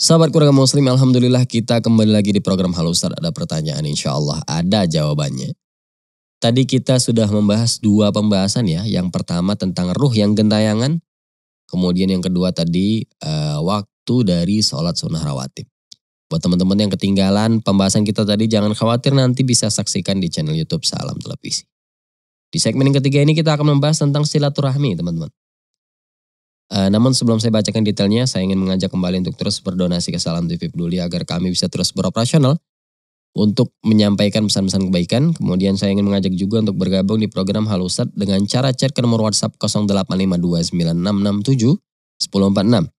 Sahabat Kurang muslim, Alhamdulillah kita kembali lagi di program Halo Ustaz. Ada pertanyaan insya Allah, ada jawabannya. Tadi kita sudah membahas dua pembahasan ya. Yang pertama tentang ruh yang gentayangan. Kemudian yang kedua tadi eh, waktu dari sholat sunnah rawatib. Buat teman-teman yang ketinggalan pembahasan kita tadi jangan khawatir nanti bisa saksikan di channel YouTube Salam Televisi. Di segmen yang ketiga ini kita akan membahas tentang silaturahmi teman-teman. Uh, namun sebelum saya bacakan detailnya, saya ingin mengajak kembali untuk terus berdonasi ke Salam TV Peduli agar kami bisa terus beroperasional untuk menyampaikan pesan-pesan kebaikan. Kemudian saya ingin mengajak juga untuk bergabung di program Halusat dengan cara chat ke nomor WhatsApp 085296671046.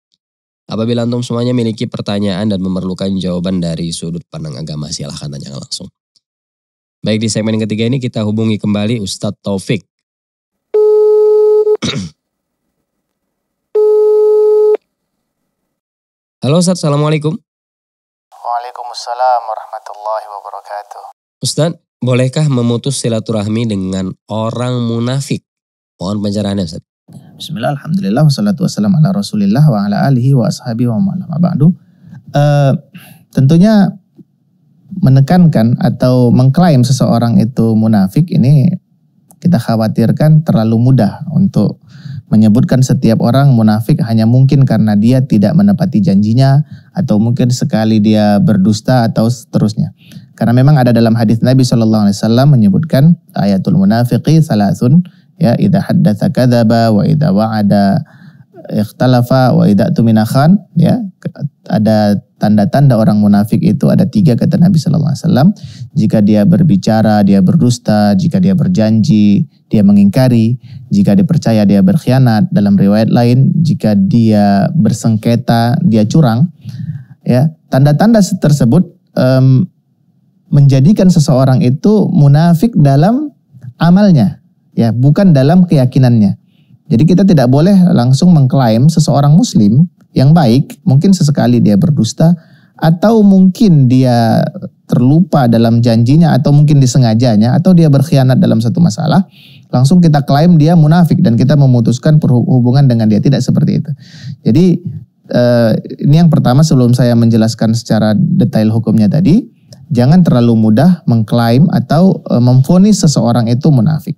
Apabila antum semuanya memiliki pertanyaan dan memerlukan jawaban dari sudut pandang agama, silahkan tanyakan langsung. Baik di segmen ketiga ini kita hubungi kembali Ustadz Taufik. Halo Ustadz, Assalamualaikum. Waalaikumsalam warahmatullahi wabarakatuh. Ustadz, bolehkah memutus silaturahmi dengan orang munafik? Mohon pencerahannya Ustadz. Bismillah, Alhamdulillah, wassalatu wassalam ala rasulillah wa ala alihi wa ashabi wa ma'alam abadu. Uh, eh, tentunya menekankan atau mengklaim seseorang itu munafik ini kita khawatirkan terlalu mudah untuk menyebutkan setiap orang munafik hanya mungkin karena dia tidak menepati janjinya atau mungkin sekali dia berdusta atau seterusnya. Karena memang ada dalam hadis Nabi saw menyebutkan ayatul munafiqi salasun ya idza haddatsa kadzaba wa idza wa'ada ikhtalafa wa idza tumina khan ya ada tanda-tanda orang munafik itu ada tiga kata Nabi Shallallahu Alaihi Wasallam jika dia berbicara dia berdusta jika dia berjanji dia mengingkari jika dipercaya dia berkhianat dalam riwayat lain jika dia bersengketa dia curang ya tanda-tanda tersebut um, menjadikan seseorang itu munafik dalam amalnya ya bukan dalam keyakinannya. Jadi kita tidak boleh langsung mengklaim seseorang muslim yang baik, mungkin sesekali dia berdusta atau mungkin dia terlupa dalam janjinya atau mungkin disengajanya atau dia berkhianat dalam satu masalah, langsung kita klaim dia munafik dan kita memutuskan perhubungan dengan dia tidak seperti itu. Jadi eh, ini yang pertama sebelum saya menjelaskan secara detail hukumnya tadi, jangan terlalu mudah mengklaim atau eh, memfonis seseorang itu munafik.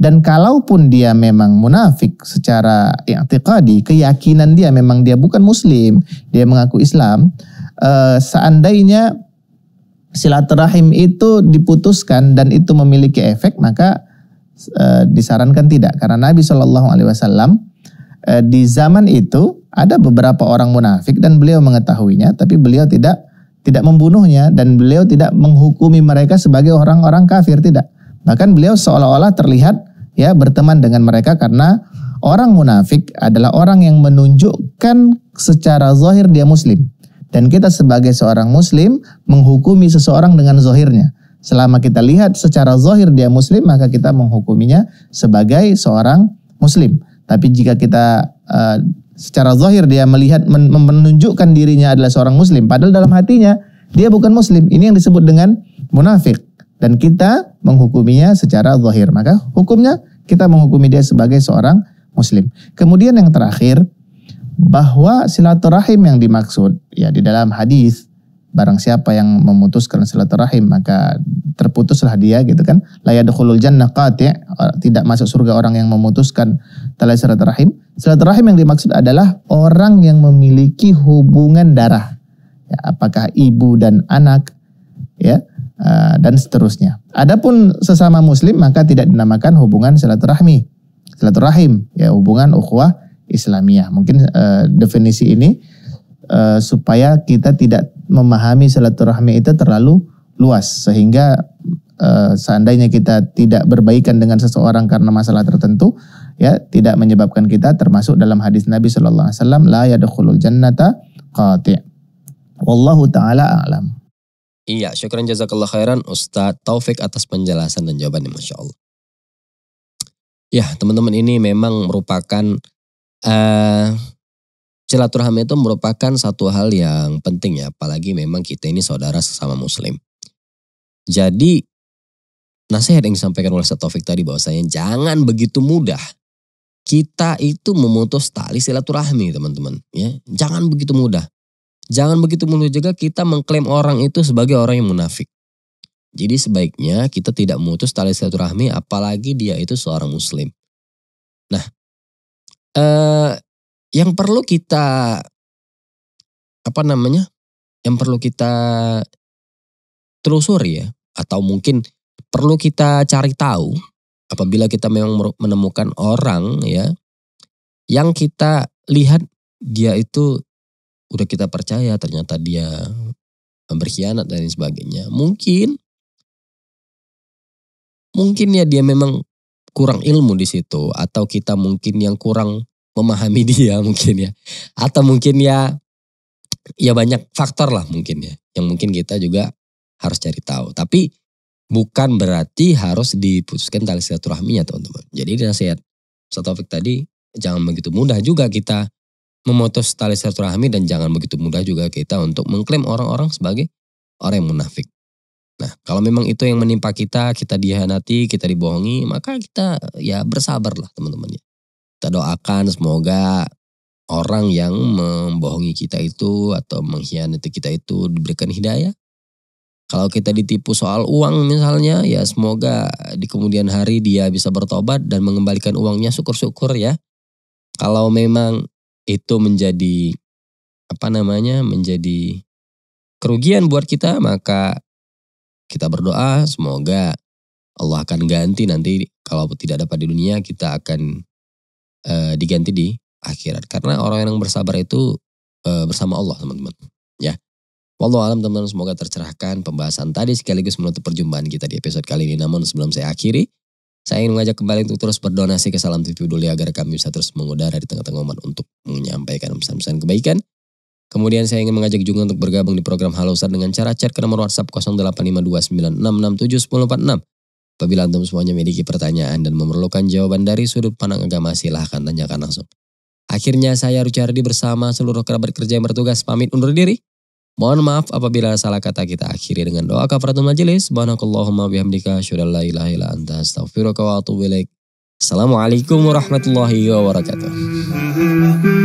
Dan kalaupun dia memang munafik secara i'tiqadi, keyakinan dia memang dia bukan muslim, dia mengaku Islam, eh, seandainya silaturahim itu diputuskan dan itu memiliki efek, maka eh, disarankan tidak. Karena Nabi Shallallahu alaihi wasallam eh, di zaman itu ada beberapa orang munafik dan beliau mengetahuinya, tapi beliau tidak tidak membunuhnya dan beliau tidak menghukumi mereka sebagai orang-orang kafir tidak. Bahkan beliau seolah-olah terlihat ya berteman dengan mereka karena orang munafik adalah orang yang menunjukkan secara zahir dia muslim dan kita sebagai seorang muslim menghukumi seseorang dengan zahirnya. Selama kita lihat secara zahir dia muslim, maka kita menghukuminya sebagai seorang muslim. Tapi jika kita uh, secara zahir dia melihat men menunjukkan dirinya adalah seorang muslim, padahal dalam hatinya dia bukan muslim. Ini yang disebut dengan munafik dan kita menghukuminya secara zahir. Maka hukumnya kita menghukumi dia sebagai seorang muslim. Kemudian yang terakhir bahwa silaturahim yang dimaksud ya di dalam hadis barang siapa yang memutuskan silaturahim maka terputuslah dia gitu kan la yadkhulul jannah qati' tidak masuk surga orang yang memutuskan tali silaturahim silaturahim yang dimaksud adalah orang yang memiliki hubungan darah ya, apakah ibu dan anak ya Eh, dan seterusnya. Adapun sesama muslim maka tidak dinamakan hubungan silaturahmi, silaturahim ya hubungan ukhuwah Islamiyah. Mungkin uh, definisi ini uh, supaya kita tidak memahami silaturahmi itu terlalu luas sehingga uh, seandainya kita tidak berbaikan dengan seseorang karena masalah tertentu ya tidak menyebabkan kita termasuk dalam hadis Nabi Shallallahu Alaihi Wasallam la yadkhulul jannata qati' wallahu taala a'lam Iya, syukuran jazakallah khairan Ustadz Taufik atas penjelasan dan jawabannya Masya Allah. Ya, teman-teman ini memang merupakan uh, silaturahmi itu merupakan satu hal yang penting ya, apalagi memang kita ini saudara sesama muslim. Jadi nasihat yang disampaikan oleh Taufik tadi bahwasanya jangan begitu mudah kita itu memutus tali silaturahmi, teman-teman, ya. Jangan begitu mudah. Jangan begitu mulu juga kita mengklaim orang itu sebagai orang yang munafik. Jadi sebaiknya kita tidak memutus tali silaturahmi apalagi dia itu seorang muslim. Nah, eh, yang perlu kita apa namanya? Yang perlu kita telusuri ya atau mungkin perlu kita cari tahu apabila kita memang menemukan orang ya yang kita lihat dia itu udah kita percaya ternyata dia berkhianat dan sebagainya. Mungkin mungkin ya dia memang kurang ilmu di situ atau kita mungkin yang kurang memahami dia mungkin ya. Atau mungkin ya ya banyak faktor lah mungkin ya yang mungkin kita juga harus cari tahu. Tapi bukan berarti harus diputuskan tali silaturahminya teman-teman. Jadi nasihat satu Taufik tadi jangan begitu mudah juga kita memotos tali silaturahmi dan jangan begitu mudah juga kita untuk mengklaim orang-orang sebagai orang yang munafik. Nah, kalau memang itu yang menimpa kita, kita dihanati, kita dibohongi, maka kita ya bersabarlah teman-teman ya. Kita doakan semoga orang yang membohongi kita itu atau mengkhianati kita itu diberikan hidayah. Kalau kita ditipu soal uang misalnya, ya semoga di kemudian hari dia bisa bertobat dan mengembalikan uangnya syukur-syukur ya. Kalau memang itu menjadi apa namanya menjadi kerugian buat kita maka kita berdoa semoga Allah akan ganti nanti kalau tidak dapat di dunia kita akan e, diganti di akhirat karena orang yang bersabar itu e, bersama Allah teman-teman ya Wallahu alam teman-teman semoga tercerahkan pembahasan tadi sekaligus menutup perjumpaan kita di episode kali ini namun sebelum saya akhiri saya ingin mengajak kembali untuk terus berdonasi ke Salam TV Peduli agar kami bisa terus mengudara di tengah-tengah umat untuk menyampaikan pesan-pesan kebaikan. Kemudian saya ingin mengajak juga untuk bergabung di program Halo Ustaz dengan cara chat ke nomor WhatsApp 085296671046. Apabila antum semuanya memiliki pertanyaan dan memerlukan jawaban dari sudut pandang agama silahkan tanyakan langsung. Akhirnya saya Rucardi bersama seluruh kerabat kerja yang bertugas pamit undur diri. Mohon maaf apabila salah kata kita akhiri dengan doa kafaratul majelis. Subhanakallahumma bihamdika syadallah ilaha Assalamualaikum warahmatullahi wabarakatuh.